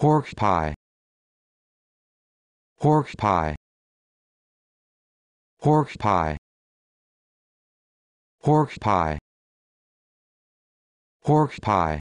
Pork pie. Pork pie. Pork pie. Pork pie. Pork pie.